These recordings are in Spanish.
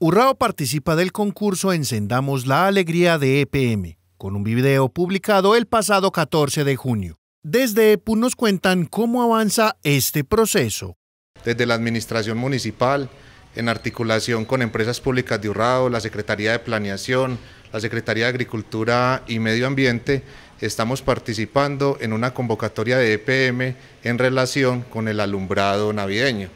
Urrao participa del concurso Encendamos la Alegría de EPM, con un video publicado el pasado 14 de junio. Desde EPU nos cuentan cómo avanza este proceso. Desde la Administración Municipal, en articulación con empresas públicas de Urrao, la Secretaría de Planeación, la Secretaría de Agricultura y Medio Ambiente, estamos participando en una convocatoria de EPM en relación con el alumbrado navideño.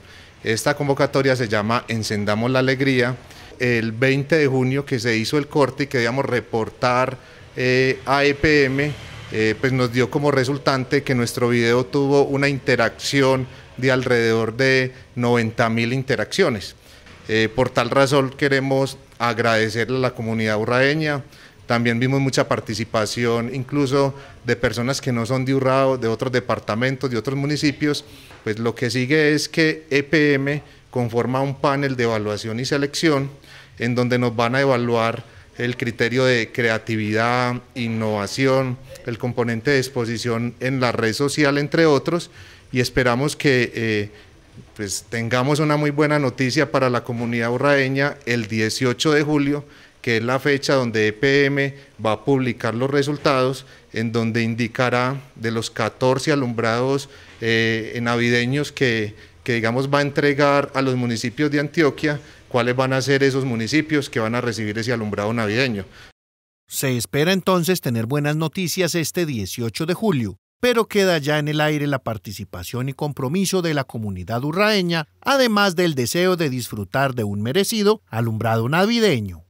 Esta convocatoria se llama Encendamos la Alegría. El 20 de junio que se hizo el corte y queríamos reportar eh, a EPM, eh, pues nos dio como resultante que nuestro video tuvo una interacción de alrededor de 90 mil interacciones. Eh, por tal razón queremos agradecerle a la comunidad urraeña, también vimos mucha participación incluso de personas que no son de Urrao, de otros departamentos, de otros municipios. Pues lo que sigue es que EPM conforma un panel de evaluación y selección en donde nos van a evaluar el criterio de creatividad, innovación, el componente de exposición en la red social, entre otros, y esperamos que eh, pues, tengamos una muy buena noticia para la comunidad urraeña el 18 de julio, que es la fecha donde EPM va a publicar los resultados, en donde indicará de los 14 alumbrados eh, navideños que, que, digamos, va a entregar a los municipios de Antioquia, cuáles van a ser esos municipios que van a recibir ese alumbrado navideño. Se espera entonces tener buenas noticias este 18 de julio, pero queda ya en el aire la participación y compromiso de la comunidad urraeña, además del deseo de disfrutar de un merecido alumbrado navideño.